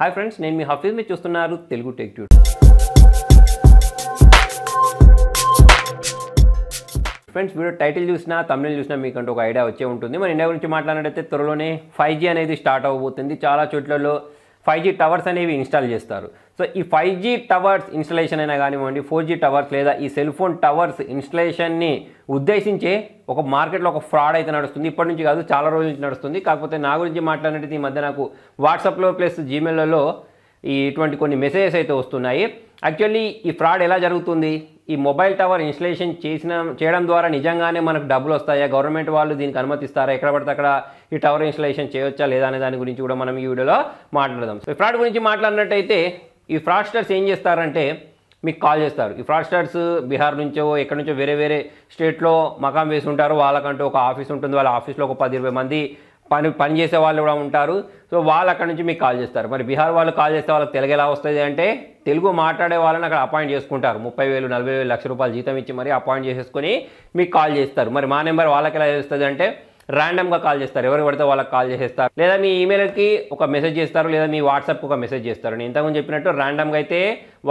hi friends నేను మీ హఫీజ్ మీరు చూస్తున్నారు Telugu tech tuts friends video title చూసినా తమిళ చూసినా మీకంటే ఒక ఐడియా వచ్చే ఉంటుంది మన ఇండియా గురించి మాట్లాడితే త్వరలోనే ఫైవ్ అనేది స్టార్ట్ అవ్వబోతుంది చాలా చోట్లలో ఫైవ్ టవర్స్ అనేవి ఇన్స్టాల్ చేస్తారు సో ఈ ఫైవ్ జీ టవర్స్ ఇన్స్టలేషన్ అయినా కానివ్వండి ఫోర్ జీ టవర్స్ లేదా ఈ సెల్ ఫోన్ టవర్స్ ఇన్స్టలేషన్ని ఉద్దేశించే ఒక మార్కెట్లో ఒక ఫ్రాడ్ అయితే నడుస్తుంది ఇప్పటి నుంచి కాదు చాలా రోజుల నుంచి నడుస్తుంది కాకపోతే నా గురించి మాట్లాడినట్టు ఈ మధ్య నాకు వాట్సాప్లో ప్లస్ జీమెయిల్లో ఈ ఇటువంటి కొన్ని మెసేజెస్ అయితే వస్తున్నాయి యాక్చువల్లీ ఈ ఫ్రాడ్ ఎలా జరుగుతుంది ఈ మొబైల్ టవర్ ఇన్స్టలేషన్ చేసిన చేయడం ద్వారా నిజంగానే మనకు డబ్బులు వస్తాయా గవర్నమెంట్ వాళ్ళు దీనికి అనుమతిస్తారా ఎక్కడ పడితే అక్కడ ఈ టవర్ ఇన్స్టలేషన్ చేయొచ్చా లేదా అనే దాని గురించి కూడా మనం ఈ వీడియోలో మాట్లాడదాం సో ఫ్రాడ్ గురించి మాట్లాడినట్టయితే ఈ ఫ్రాడ్స్టర్స్ ఏం చేస్తారంటే మీకు కాల్ చేస్తారు ఈ ఫ్రాడ్స్టర్స్ బీహార్ నుంచో ఎక్కడి నుంచో వేరే వేరే స్టేట్లో మకాం వేసి ఉంటారు వాళ్ళకంటూ ఒక ఆఫీస్ ఉంటుంది వాళ్ళ ఆఫీస్లో ఒక పది ఇరవై మంది పని పనిచేసే వాళ్ళు కూడా ఉంటారు సో వాళ్ళు అక్కడ నుంచి మీకు కాల్ చేస్తారు మరి బీహార్ వాళ్ళు కాల్ చేస్తే వాళ్ళకి తెలుగు ఎలా వస్తుంది అంటే తెలుగు మాట్లాడే వాళ్ళని అక్కడ అపాయింట్ చేసుకుంటారు ముప్పై వేలు నలభై వేలు లక్ష రూపాయలు జీతం ఇచ్చి మరి అపాయింట్ చేసేసుకొని మీకు కాల్ చేస్తారు మరి మా నెంబర్ వాళ్ళకి ఎలా చేస్తుంది అంటే ర్యాండమ్గా కాల్ చేస్తారు ఎవరికి పడితే వాళ్ళకి కాల్ చేసేస్తారు లేదా మీ ఈమెయిల్కి ఒక మెసేజ్ చేస్తారు లేదా మీ వాట్సాప్కి ఒక మెసేజ్ చేస్తారు నేను ఇంతకుముందు చెప్పినట్టు ర్యాండమ్గా అయితే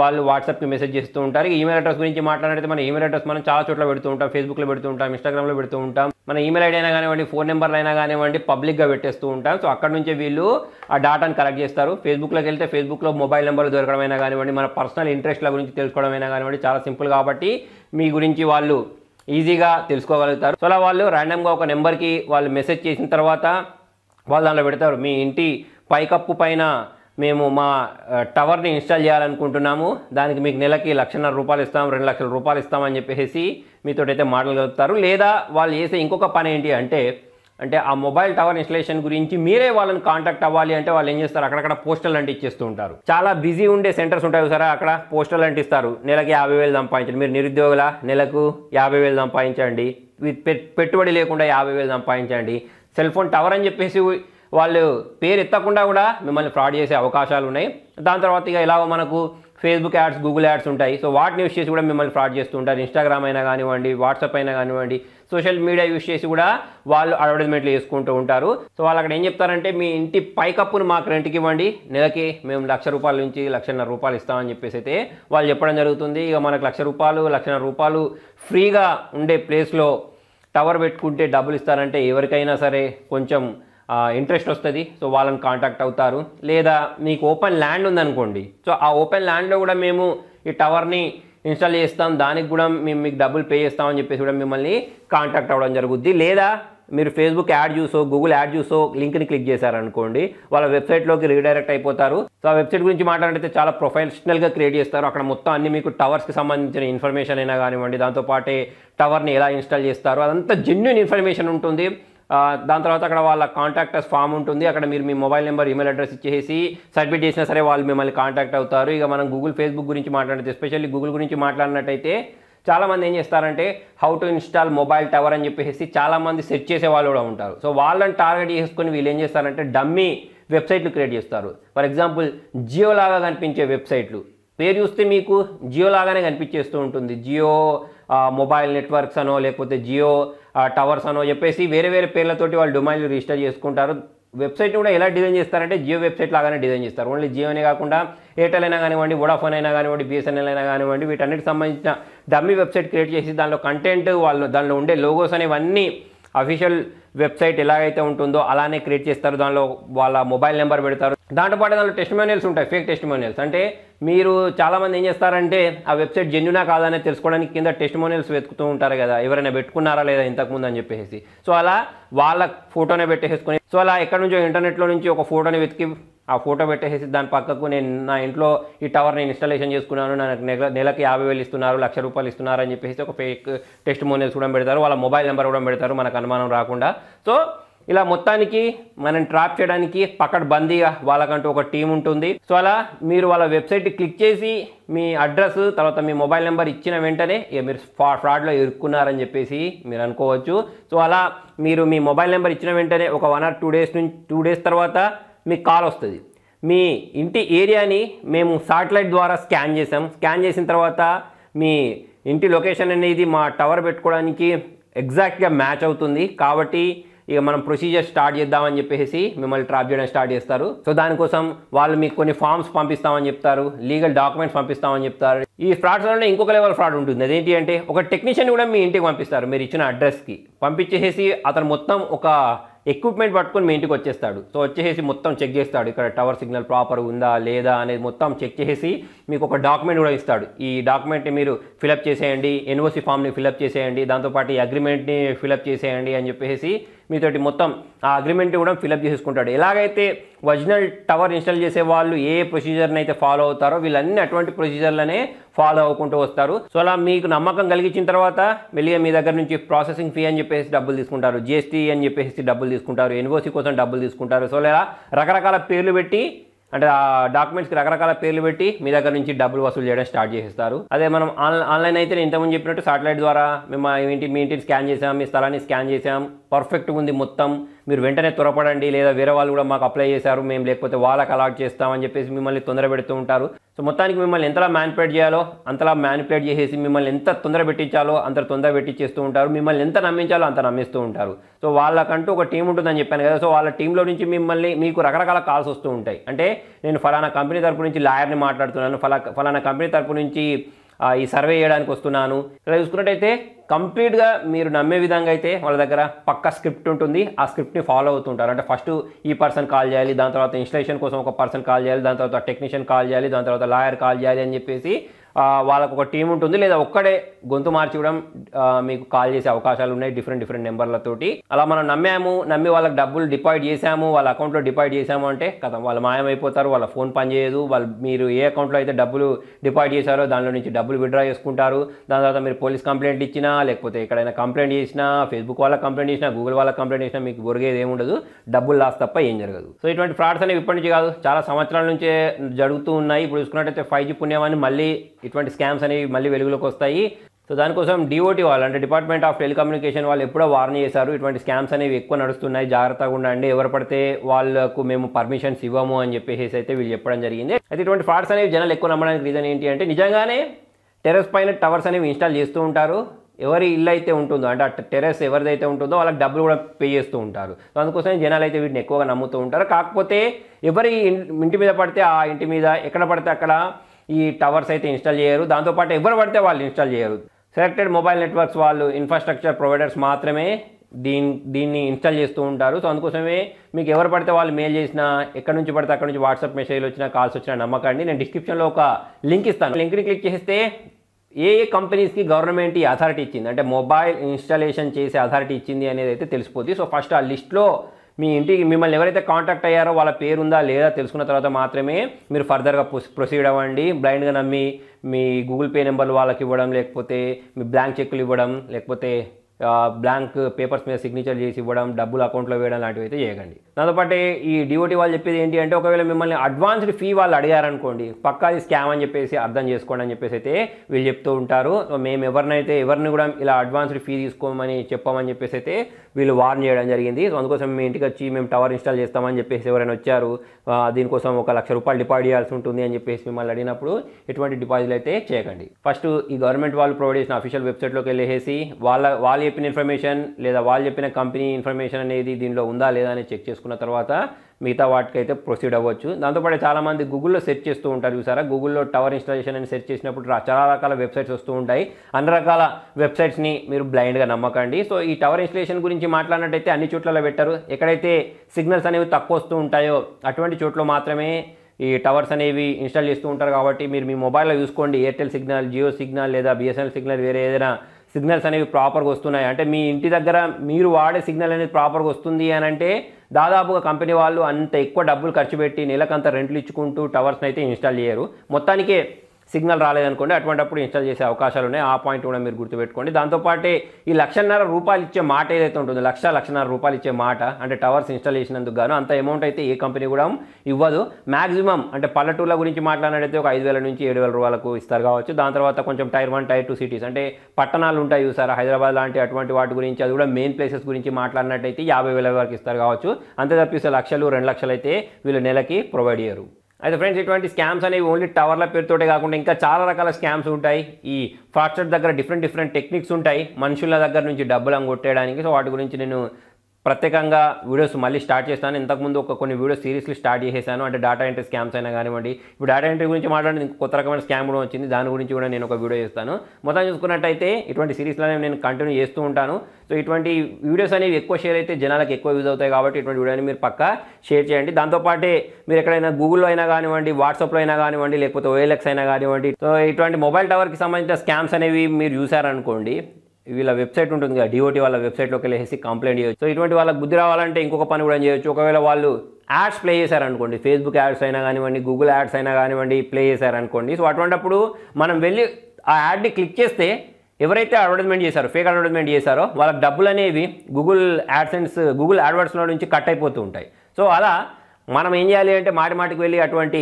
వాళ్ళు వాట్సాప్కి మెసేజ్ చేస్తూ ఉంటారు ఈమెయిల్ అడ్రస్ గురించి మాట్లాడితే మన ఈమెయిల్ అడ్రస్ మనం చాలా చోట్ల పెడుతూ ఉంటాం ఫేస్బుక్లో పెడుతూ ఉంటాం ఇన్స్టాగ్రామ్లో పెడుతూ ఉంటాం మన ఈమెయిల్ ఐడి అయినా కానివ్వండి ఫోన్ నెంబర్లు అయినా కానివ్వండి పబ్లిక్గా పెట్టేస్తూ ఉంటాం సో అక్కడ నుంచి వీళ్ళు ఆ డాటాను కలెక్ట్ చేస్తారు ఫేస్బుక్లోకి వెళ్తే ఫేస్బుక్లో మొబైల్ నెంబర్ దొరకడమైనా కానివ్వండి మన పర్సనల్ ఇంట్రెస్ట్ల గురించి తెలుసుకోవడమైనా కానివ్వండి చాలా సింపుల్ కాబట్టి మీ గురించి వాళ్ళు ఈజీగా తెలుసుకోగలుగుతారు సో అలా వాళ్ళు ర్యాండమ్గా ఒక నెంబర్కి వాళ్ళు మెసేజ్ చేసిన తర్వాత వాళ్ళు దాంట్లో పెడతారు మీ ఇంటి పైకప్పు పైన మేము మా టవర్ని ఇన్స్టాల్ చేయాలనుకుంటున్నాము దానికి మీకు నెలకి లక్షన్నర రూపాయలు ఇస్తాం రెండు లక్షల రూపాయలు ఇస్తామని చెప్పేసి మీతో అయితే మాట్లాడగలుగుతారు లేదా వాళ్ళు చేసే ఇంకొక పని ఏంటి అంటే అంటే ఆ మొబైల్ టవర్ ఇన్స్టలేషన్ గురించి మీరే వాళ్ళని కాంటాక్ట్ అవ్వాలి అంటే వాళ్ళు ఏం చేస్తారు అక్కడక్కడ పోస్టల్ ఇచ్చేస్తూ ఉంటారు చాలా బిజీ ఉండే సెంటర్స్ ఉంటాయి సరే అక్కడ పోస్టల్ అంటిస్తారు నెలకి యాభై వేలు సంపాదించండి మీరు నిరుద్యోగుల నెలకు యాభై వేలు సంపాదించండి పెట్టుబడి లేకుండా యాభై వేలు సంపాదించండి సెల్ ఫోన్ టవర్ అని చెప్పేసి వాళ్ళు పేరు ఎత్తకుండా కూడా మిమ్మల్ని ఫ్రాడ్ చేసే అవకాశాలు ఉన్నాయి దాని తర్వాత ఇక ఎలాగో మనకు ఫేస్బుక్ యాడ్స్ గూగుల్ యాడ్స్ ఉంటాయి సో వాటిని యూస్ చేసి కూడా మిమ్మల్ని ఫ్రాడ్ చేస్తూ ఉంటారు ఇన్స్టాగ్రామ్ అయినా కానివ్వండి వాట్సాప్ అయినా కానివ్వండి సోషల్ మీడియా యూస్ చేసి కూడా వాళ్ళు అడ్వర్టైజ్మెంట్లు చేసుకుంటూ ఉంటారు సో వాళ్ళు అక్కడ ఏం చెప్తారంటే మీ ఇంటి పైకప్పును మాకు రెంట్కి ఇవ్వండి నెలకి మేము లక్ష రూపాయల నుంచి లక్షన్నర రూపాయలు ఇస్తామని చెప్పేసి అయితే వాళ్ళు చెప్పడం జరుగుతుంది ఇక మనకు లక్ష రూపాయలు లక్షన్నర రూపాయలు ఫ్రీగా ఉండే ప్లేస్లో టవర్ పెట్టుకుంటే డబ్బులు ఇస్తారంటే ఎవరికైనా సరే కొంచెం ఇంట్రెస్ట్ వస్తుంది సో వాళ్ళని కాంటాక్ట్ అవుతారు లేదా మీకు ఓపెన్ ల్యాండ్ ఉందనుకోండి సో ఆ ఓపెన్ ల్యాండ్లో కూడా మేము ఈ టవర్ని ఇన్స్టాల్ చేస్తాం దానికి కూడా మేము మీకు డబ్బులు పే చేస్తామని చెప్పేసి కూడా మిమ్మల్ని కాంటాక్ట్ అవ్వడం జరుగుద్ది లేదా మీరు ఫేస్బుక్ యాడ్ చూసో గూగుల్ యాడ్ చూసో లింక్ని క్లిక్ చేశారనుకోండి వాళ్ళ వెబ్సైట్లోకి రీడైరెక్ట్ అయిపోతారు సో ఆ వెబ్సైట్ గురించి మాట్లాడితే చాలా ప్రొఫెషనల్గా క్రియేట్ చేస్తారు అక్కడ మొత్తం అన్ని మీకు టవర్స్కి సంబంధించిన ఇన్ఫర్మేషన్ అయినా కానివ్వండి దాంతోపాటే టవర్ని ఎలా ఇన్స్టాల్ చేస్తారు అదంతా జెన్యున్ ఇన్ఫర్మేషన్ ఉంటుంది దాని తర్వాత అక్కడ వాళ్ళ కాంటాక్టర్స్ ఫామ్ ఉంటుంది అక్కడ మీరు మీ మొబైల్ నెంబర్ ఈమెయిల్ అడ్రస్ ఇచ్చేసి సబ్మిట్ చేసినా సరే వాళ్ళు మిమ్మల్ని కాంటాక్ట్ అవుతారు ఇక మనం గూగుల్ ఫేస్బుక్ గురించి మాట్లాడితే ఎస్పెషల్లీ గూగుల్ గురించి మాట్లాడినట్టయితే చాలామంది ఏం చేస్తారంటే how to install mobile tower అని చెప్పేసి చాలామంది సెర్చ్ చేసే వాళ్ళు కూడా ఉంటారు సో వాళ్ళని టార్గెట్ చేసుకొని వీళ్ళు ఏం చేస్తారంటే డమ్మీ వెబ్సైట్లు క్రియేట్ చేస్తారు ఫర్ ఎగ్జాంపుల్ జియో లాగా కనిపించే వెబ్సైట్లు పేరు చూస్తే మీకు జియో లాగానే కనిపించేస్తూ ఉంటుంది జియో మొబైల్ నెట్వర్క్స్ అనో లేకపోతే జియో టవర్స్ అనో చెప్పేసి వేరే వేరే పేర్లతోటి వాళ్ళు డొమైన్లు రిజిస్టర్ చేసుకుంటారు వెబ్సైట్ కూడా ఎలా డిజైన్ చేస్తారంటే జియో వెబ్సైట్ లాగానే డిజైన్ చేస్తారు ఓన్లీ జియోనే కాకుండా ఎయిర్టెల్ అయినా కానివ్వండి వోడాఫోన్ అయినా కానివ్వండి బిఎస్ఎన్ఎల్ అయినా కానివ్వండి వీటన్నిటికి సంబంధించిన డమ్మి వెబ్సైట్ క్రియేట్ చేసి దానిలో కంటెంట్ వాళ్ళు దానిలో ఉండే లోగోస్ అనేవన్నీ అఫీషియల్ వెబ్సైట్ ఎలాగైతే ఉంటుందో అలానే క్రియేట్ చేస్తారు దానిలో వాళ్ళ మొబైల్ నెంబర్ పెడతారు దాంతోపాటు దానిలో టెస్టిమోనియల్స్ ఉంటాయి ఫేక్ టెస్టిమోనియల్స్ అంటే మీరు చాలామంది ఏం చేస్తారంటే ఆ వెబ్సైట్ జెన్యునా కాదని తెలుసుకోవడానికి కింద టెస్టిమోనియల్స్ వెతుకుతూ ఉంటారు కదా ఎవరైనా పెట్టుకున్నారా లేదా ఇంతకుముందు అని చెప్పేసి సో అలా వాళ్ళ ఫోటోనే పెట్టేసుకొని సో అలా ఎక్కడి నుంచో ఇంటర్నెట్లో నుంచి ఒక ఫోటోని వెతికి ఆ ఫోటో పెట్టేసి దాని పక్కకు నేను నా ఇంట్లో ఈ టవర్ నేను ఇన్స్టాలేషన్ చేసుకున్నాను నాకు నెలకి యాభై వేలు ఇస్తున్నారు లక్ష రూపాయలు ఇస్తున్నారు అని చెప్పేసి ఒక ఫేక్ టెస్ట్ మోనేజ్ కూడా పెడతారు వాళ్ళ మొబైల్ నెంబర్ కూడా పెడతారు మనకు అనుమానం రాకుండా సో ఇలా మొత్తానికి మనం ట్రాప్ చేయడానికి బందీగా వాళ్ళకంటూ ఒక టీం ఉంటుంది సో అలా మీరు వాళ్ళ వెబ్సైట్ క్లిక్ చేసి మీ అడ్రస్ తర్వాత మీ మొబైల్ నెంబర్ ఇచ్చిన వెంటనే మీరు ఫా ఫ్రాడ్లో ఇరుక్కున్నారని చెప్పేసి మీరు అనుకోవచ్చు సో అలా మీరు మీ మొబైల్ నెంబర్ ఇచ్చిన వెంటనే ఒక వన్ ఆర్ టూ డేస్ నుంచి టూ డేస్ తర్వాత మీకు కాల్ వస్తుంది మీ ఇంటి ఏరియాని మేము సాటిలైట్ ద్వారా స్కాన్ చేసాం స్కాన్ చేసిన తర్వాత మీ ఇంటి లొకేషన్ అనేది మా టవర్ పెట్టుకోవడానికి ఎగ్జాక్ట్గా మ్యాచ్ అవుతుంది కాబట్టి ఇక మనం ప్రొసీజర్ స్టార్ట్ చేద్దామని చెప్పేసి మిమ్మల్ని ట్రాప్ చేయడం స్టార్ట్ చేస్తారు సో దానికోసం వాళ్ళు మీకు కొన్ని ఫామ్స్ పంపిస్తామని చెప్తారు లీగల్ డాక్యుమెంట్స్ పంపిస్తామని చెప్తారు ఈ ఫ్రాడ్స్లోనే ఇంకొక లెవెల్ ఫ్రాడ్ ఉంటుంది అదేంటి అంటే ఒక టెక్నీషియన్ కూడా మీ ఇంటికి పంపిస్తారు మీరు ఇచ్చిన అడ్రస్కి పంపించేసి అతను మొత్తం ఒక ఎక్విప్మెంట్ పట్టుకొని మీ ఇంటికి వచ్చేస్తాడు సో వచ్చేసి మొత్తం చెక్ చేస్తాడు ఇక్కడ టవర్ సిగ్నల్ ప్రాపర్ ఉందా లేదా అనేది మొత్తం చెక్ చేసి మీకు ఒక డాక్యుమెంట్ కూడా ఇస్తాడు ఈ డాక్యుమెంట్ని మీరు ఫిలప్ చేసేయండి ఎన్ఓసి ఫామ్ని ఫిలప్ చేసేయండి దాంతోపాటు ఈ అగ్రిమెంట్ని ఫిలప్ చేసేయండి అని చెప్పేసి మీతోటి మొత్తం ఆ అగ్రిమెంట్ కూడా ఫిలప్ చేసుకుంటాడు ఎలాగైతే ఒరిజినల్ టవర్ ఇన్స్టాల్ చేసే వాళ్ళు ఏ ప్రొసీజర్ని అయితే ఫాలో అవుతారో వీళ్ళన్నీ అటువంటి ప్రొసీజర్లనే ఫాలో అవ్వకుంటూ వస్తారు సో అలా మీకు నమ్మకం కలిగించిన తర్వాత వెళ్ళి మీ దగ్గర నుంచి ప్రాసెసింగ్ ఫీ అని చెప్పేసి డబ్బులు తీసుకుంటారు జిఎస్టీ అని చెప్పేసి డబ్బులు తీసుకుంటారు ఎన్ఓసీ కోసం డబ్బులు తీసుకుంటారు సో లేదా రకరకాల పేర్లు పెట్టి అంటే ఆ డాక్యుమెంట్స్కి రకరకాల పేర్లు పెట్టి మీ దగ్గర నుంచి డబ్బులు వసూలు చేయడం స్టార్ట్ చేసేస్తారు అదే మనం ఆన్లైన్ అయితే ఇంతకుముందు చెప్పినట్టు సాటిలైట్ ద్వారా మేము ఏంటి మీ ఇంటిని స్కాన్ చేసాం మీ స్థలాన్ని స్కాన్ చేసాం పర్ఫెక్ట్గా ఉంది మొత్తం మీరు వెంటనే త్వరపడండి లేదా వేరే వాళ్ళు కూడా మాకు అప్లై చేశారు మేము లేకపోతే వాళ్ళకి అలాట్ చేస్తామని చెప్పేసి మిమ్మల్ని తొందర పెడుతూ ఉంటారు సో మొత్తానికి మిమ్మల్ని ఎంతలా మ్యానిపులేట్ చేయాలో అంతలా మ్యానిపులేట్ చేసేసి మిమ్మల్ని ఎంత తొందర పెట్టించాలో అంత తొందర పెట్టించేస్తూ ఉంటారు మిమ్మల్ని ఎంత నమ్మించాలో అంత నమ్మిస్తూ ఉంటారు సో వాళ్ళకంటూ ఒక టీం ఉంటుందని చెప్పాను కదా సో వాళ్ళ టీంలో నుంచి మిమ్మల్ని మీకు రకరకాల కాల్స్ వస్తూ ఉంటాయి అంటే నేను ఫలానా కంపెనీ తరపు నుంచి లాయర్ని మాట్లాడుతున్నాను ఫలా ఫలానా కంపెనీ తరపు నుంచి ఈ సర్వే చేయడానికి వస్తున్నాను ఇలా చూసుకున్నట్టయితే కంప్లీట్గా మీరు నమ్మే విధంగా అయితే వాళ్ళ దగ్గర పక్క స్క్రిప్ట్ ఉంటుంది ఆ స్క్రిప్ట్ని ఫాలో అవుతుంటారు అంటే ఫస్ట్ ఈ పర్సన్ కాల్ చేయాలి దాని తర్వాత ఇన్స్టలేషన్ కోసం ఒక పర్సన్ కాల్ చేయాలి దాని తర్వాత టెక్నీషియన్ కాల్ చేయాలి దాని తర్వాత లాయర్ కాల్ చేయాలి అని చెప్పేసి వాళ్ళకు ఒక టీం ఉంటుంది లేదా ఒక్కడే గొంతు మార్చుకోవడం మీకు కాల్ చేసే అవకాశాలు ఉన్నాయి డిఫరెంట్ డిఫరెంట్ నెంబర్లతోటి అలా మనం నమ్మాము నమ్మి వాళ్ళకి డబ్బులు డిపాజిట్ చేశాము వాళ్ళ అకౌంట్లో డిపాజిట్ చేశాము అంటే కదా వాళ్ళు మాయమైపోతారు వాళ్ళ ఫోన్ పనిచేయదు వాళ్ళు మీరు ఏ అకౌంట్లో అయితే డబ్బులు డిపాజిట్ చేశారో దానిలో నుంచి డబ్బులు విడ్రా చేసుకుంటారు దాని తర్వాత మీరు పోలీస్ కంప్లైంట్ ఇచ్చినా లేకపోతే ఎక్కడైనా కంప్లైంట్ చేసినా ఫేస్బుక్ వాళ్ళ కంప్లైంట్ చేసినా గూగుల్ వాళ్ళ కంప్లైంట్ చేసినా మీకు ఒరిగేది ఏముండదు డబ్బులు లాస్ తప్ప ఏం జరగదు సో ఇటువంటి ఫ్రాడ్స్ అనేవి ఇప్పటి నుంచి కాదు చాలా సంవత్సరాల నుంచే జరుగుతూ ఉన్నాయి ఇప్పుడు చూసుకున్నట్టయితే ఫైవ్ జీ పుణ్యమాన్ని మళ్ళీ ఇటువంటి స్కామ్స్ అనేవి మళ్ళీ వెలుగులోకి వస్తాయి సో దానికోసం డిఓటీ వాళ్ళు అంటే డిపార్ట్మెంట్ ఆఫ్ టెలికమ్యూనికేషన్ వాళ్ళు ఎప్పుడో వార్న్ చేశారు ఇటువంటి స్కామ్స్ అనేవి ఎక్కువ నడుస్తున్నాయి జాగ్రత్తగా ఉండండి ఎవరు పడితే వాళ్ళకు మేము పర్మిషన్స్ ఇవ్వము అని చెప్పేసి అయితే వీళ్ళు చెప్పడం జరిగింది అయితే ఇటువంటి ఫ్రాడ్స్ అనేవి జనాలు ఎక్కువ నమ్మడానికి రీజన్ ఏంటి అంటే నిజంగానే టెర్రస్ పైన టవర్స్ అనేవి ఇన్స్టాల్ చేస్తూ ఉంటారు ఎవరి ఇల్లు అయితే ఉంటుందో అంటే ఆ టెరెస్ ఎవరిదైతే ఉంటుందో వాళ్ళకి డబ్బులు కూడా పే చేస్తూ ఉంటారు అందుకోసమే జనాలు అయితే వీటిని ఎక్కువగా నమ్ముతూ ఉంటారు కాకపోతే ఎవరి ఇంటి మీద పడితే ఆ ఇంటి మీద ఎక్కడ పడితే అక్కడ ఈ టవర్స్ అయితే ఇన్స్టాల్ చేయరు దాంతోపాటు ఎవరు పడితే వాళ్ళు ఇన్స్టాల్ చేయరు సెలెక్టెడ్ మొబైల్ నెట్వర్క్స్ వాళ్ళు ఇన్ఫ్రాస్ట్రక్చర్ ప్రొవైడర్స్ మాత్రమే దీని దీన్ని ఇన్స్టాల్ చేస్తూ ఉంటారు సో అందుకోసమే మీకు ఎవరు పడితే వాళ్ళు మెయిల్ చేసినా ఎక్కడి నుంచి పడితే అక్కడ నుంచి వాట్సాప్ మెసేజ్లు వచ్చినా కాల్స్ వచ్చినా నమ్మకండి నేను డిస్క్రిప్షన్లో ఒక లింక్ ఇస్తాను లింక్ని క్లిక్ చేస్తే ఏ ఏ కంపెనీస్కి గవర్నమెంట్ ఈ అథారిటీ ఇచ్చింది అంటే మొబైల్ ఇన్స్టాలేషన్ చేసే అథారిటీ ఇచ్చింది అనేది అయితే తెలిసిపోద్ది సో ఫస్ట్ ఆ లిస్ట్లో మీ ఇంటికి మిమ్మల్ని ఎవరైతే కాంటాక్ట్ అయ్యారో వాళ్ళ పేరుందా లేదా తెలుసుకున్న తర్వాత మాత్రమే మీరు ఫర్దర్గా ప్రొసీడ్ అవ్వండి బ్లైండ్గా నమ్మి మీ గూగుల్ పే నెంబర్లు వాళ్ళకి ఇవ్వడం లేకపోతే మీ బ్లాంక్ చెక్కులు ఇవ్వడం లేకపోతే బ్లాంక్ పేపర్స్ మీద సిగ్నేచర్ చేసి ఇవ్వడం డబ్బులు అకౌంట్లో వేయడం లాంటివి అయితే చేయకండి దాంతోపాటు ఈ డిఓటీ వాళ్ళు చెప్పేది ఏంటి అంటే ఒకవేళ మిమ్మల్ని అడ్వాన్స్డ్ ఫీ వాళ్ళు అడిగారనుకోండి పక్కా అది స్కామ్ అని చెప్పేసి అర్థం చేసుకోండి అని చెప్పేసి అయితే వీళ్ళు చెప్తూ ఉంటారు మేము ఎవరినైతే ఎవరిని కూడా ఇలా అడ్వాన్స్డ్ ఫీ తీసుకోమని చెప్పామని చెప్పేసి అయితే వీళ్ళు వార్న్ చేయడం జరిగింది సో అందుకోసం మీ ఇంటికి వచ్చి మేము టవర్ ఇన్స్టాల్ చేస్తామని చెప్పేసి ఎవరైనా వచ్చారు దీనికోసం ఒక లక్ష రూపాయలు డిపాజిట్ చేయాల్సి ఉంటుంది అని చెప్పేసి మిమ్మల్ని అడిగినప్పుడు ఎటువంటి డిపాజిట్లు అయితే చేయకండి ఫస్ట్ ఈ గవర్నమెంట్ వాళ్ళు ప్రొవైడ్ చేసిన అఫీషియల్ వెబ్సైట్లోకి వెళ్ళేసి వాళ్ళ వాళ్ళు చెప్పిన ఇన్ఫర్మేషన్ లేదా వాళ్ళు చెప్పిన కంపెనీ ఇన్ఫర్మేషన్ అనేది దీనిలో ఉందా లేదా అని చెక్ చేసుకున్న తర్వాత మిగతా వాటికైతే ప్రొసీడ్ అవ్వచ్చు దాంతోపాటు చాలామంది గూగుల్లో సెర్చ్ చేస్తూ ఉంటారు చూసారా గూగుల్లో టవర్ ఇన్స్టాలేషన్ అని సెర్చ్ చేసినప్పుడు చాలా రకాల వెబ్సైట్స్ వస్తూ ఉంటాయి అన్ని రకాల వెబ్సైట్స్ని మీరు బ్లైండ్గా నమ్మకండి సో ఈ టవర్ ఇన్స్టాలేషన్ గురించి మాట్లాడినట్టయితే అన్ని చోట్లలో పెట్టారు ఎక్కడైతే సిగ్నల్స్ అనేవి తక్కువ వస్తూ ఉంటాయో అటువంటి చోట్ల మాత్రమే ఈ టవర్స్ అనేవి ఇన్స్టాల్ చేస్తూ ఉంటారు కాబట్టి మీరు మీ మొబైల్లో చూసుకోండి ఎయిర్టెల్ సిగ్నల్ జియో సిగ్నల్ లేదా బిఎస్ఎన్ఎల్ సిగ్నల్ వేరే ఏదైనా సిగ్నల్స్ అనేవి ప్రాపర్గా వస్తున్నాయి అంటే మీ ఇంటి దగ్గర మీరు వాడే సిగ్నల్ అనేది ప్రాపర్గా వస్తుంది అని అంటే దాదాపుగా కంపెనీ వాళ్ళు అంత ఎక్కువ డబ్బులు ఖర్చు పెట్టి నెలకంత రెంట్లు ఇచ్చుకుంటూ టవర్స్ని అయితే ఇన్స్టాల్ చేయరు మొత్తానికే సిగ్నల్ రాలేదనుకోండి అటువంటిప్పుడు ఇన్స్టాల్ చేసే అవకాశాలు ఉన్నాయి ఆ పాయింట్ కూడా మీరు గుర్తుపెట్టుకోండి దాంతోపాటే ఈ లక్షన్నర రూపాయలు ఇచ్చే మాట ఏదైతే ఉంటుంది లక్ష లక్షన్నర రూపాయలు ఇచ్చే మాట అంటే టవర్స్ ఇన్స్టాల్ చేసినందుకు గాను అంత అమౌంట్ అయితే ఏ కంపెనీ కూడా ఇవ్వదు మ్యాక్సిమం అంటే పల్లెటూళ్ళ గురించి మాట్లాడినట్టయితే ఒక ఐదు వేల నుంచి ఏడు వేల రూపాయలకు ఇస్తారు కావచ్చు దాని తర్వాత కొంచెం tier one tier two cities అంటే పట్టణాలు ఉంటాయి చూసారా హైదరాబాద్ లాంటి అటువంటి వాటి గురించి అది కూడా మెయిన్ ప్లేసెస్ గురించి మాట్లాడినట్టయితే యాభై వేల వరకు ఇస్తారు కావచ్చు అంతే తప్పిస్తే లక్షలు రెండు లక్షలు అయితే వీళ్ళు నెలకి ప్రొవైడ్ చేయరు అయితే ఫ్రెండ్స్ ఇటువంటి స్కామ్స్ అనేవి ఓన్లీ టవర్ల పేరుతోటే కాకుండా ఇంకా చాలా రకాల స్కామ్స్ ఉంటాయి ఈ ఫ్రాడ్స్టర్ దగ్గర డిఫరెంట్ డిఫరెంట్ టెక్నిక్స్ ఉంటాయి మనుషుల దగ్గర నుంచి డబ్బులు అంగొట్టేయడానికి సో వాటి గురించి నేను ప్రత్యేకంగా వీడియోస్ మళ్ళీ స్టార్ట్ చేస్తాను ఇంతకుముందు ఒక కొన్ని వీడియోస్ సిరీస్లు స్టార్ట్ చేసేసాను అంటే డేటా ఎంట్రీ స్కామ్స్ అయినా కానివ్వండి ఇప్పుడు డేటా ఎంట్రీ గురించి మాట్లాడిన కొత్త రకమైన స్కామ్ కూడా వచ్చింది దాని గురించి కూడా నేను ఒక వీడియో చేస్తాను మొత్తం చూసుకున్నట్టయితే ఇటువంటి సిరీస్లోనే నేను కంటిన్యూ చేస్తూ ఉంటాను సో ఇటువంటి వీడియోస్ అనేవి ఎక్కువ షేర్ అయితే జనాలకు ఎక్కువ యూజ్ అవుతాయి కాబట్టి ఇటువంటి వీడియోని మీరు పక్కా షేర్ చేయండి దాంతోపాటే మీరు ఎక్కడైనా గూగుల్లో అయినా కానివ్వండి వాట్సాప్లో అయినా కానివ్వండి లేకపోతే ఓఎల్ఎక్స్ అయినా కానివ్వండి సో ఇటువంటి మొబైల్ టవర్కి సంబంధించిన స్కామ్స్ అనేవి మీరు చూసారనుకోండి వీళ్ళ వెబ్సైట్ ఉంటుంది కదా డిఓటీ వాళ్ళ వెబ్సైట్లోకి వెళ్ళేసి కంప్లైంట్ చేయొచ్చు సో ఇటువంటి వాళ్ళకి బుద్ధి రావాలంటే ఇంకొక పని కూడా చేయొచ్చు ఒకవేళ వాళ్ళు యాడ్స్ ప్లే చేశారనుకోండి ఫేస్బుక్ యాడ్స్ అయినా కానివ్వండి గూగుల్ యాడ్స్ అయినా కానివ్వండి ప్లే చేశారనుకోండి సో అటువంటిప్పుడు మనం వెళ్ళి ఆ యాడ్ని క్లిక్ చేస్తే ఎవరైతే అడ్వర్టైజ్మెంట్ చేశారో ఫేక్ అడ్వర్టైజ్మెంట్ చేశారో వాళ్ళకి డబ్బులు అనేవి గూగుల్ యాడ్సెన్స్ గూగుల్ యాడ్వర్డ్స్లో నుంచి కట్ అయిపోతూ ఉంటాయి సో అలా మనం ఏం చేయాలి అంటే మాటి మాటికి వెళ్ళి అటువంటి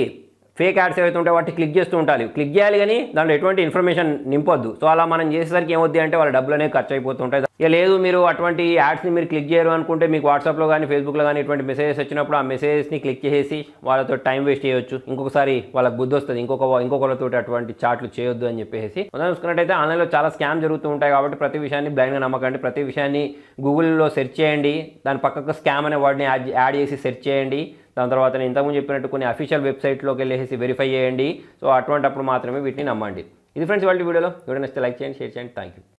ఫేక్ యాడ్స్ ఏవైతే ఉంటాయో వాటిని క్లిక్ చేస్తూ ఉంటాయి క్లిక్ చేయాలి కానీ దాంట్లో ఎటువంటి ఇన్ఫర్మేషన్ నింపొద్దు సో అలా మనం చేసేసరికి ఏమవుద్ది అంటే వాళ్ళ డబ్బులు అనేవి ఖర్చు అయిపోతూ ఇక లేదు మీరు అటువంటి యాడ్స్ని మీరు క్లిక్ చేయరు అనుకుంటే మీకు వాట్సాప్లో కానీ ఫేస్బుక్లో కానీ ఇటువంటి మెసేజెస్ వచ్చినప్పుడు ఆ మెసేజెస్ని క్లిక్ చేసి వాళ్ళతో టైం వేస్ట్ చేయొచ్చు ఇంకొకసారి వాళ్ళకి బుద్ధి వస్తుంది ఇంకొక ఇంకొకరితో అటువంటి చాట్లు చేయొద్దు అని చెప్పేసి మనం చూసుకున్నట్టయితే ఆన్లైన్లో చాలా స్కామ్ జరుగుతూ ఉంటాయి కాబట్టి ప్రతి విషయాన్ని బ్లైండ్గా నమ్మకండి ప్రతి విషయాన్ని గూగుల్లో సెర్చ్ చేయండి దాని పక్కకు స్కామ్ అనే వాడిని యాడ్ యాడ్ చేసి సెర్చ్ చేయండి దాని తర్వాత నేను ఇంతకుముందు చెప్పినట్టు కొన్ని అఫీషియల్ వెబ్సైట్లోకి వెళ్ళేసి వెరిఫై చేయండి సో అటువంటిప్పుడు మాత్రమే వీటిని నమ్మండి ఇది ఫ్రెండ్స్ వాళ్ళ వీడియోలో వీడియో నచ్చితే లైక్ చేయండి షేర్ చేయండి థ్యాంక్ యూ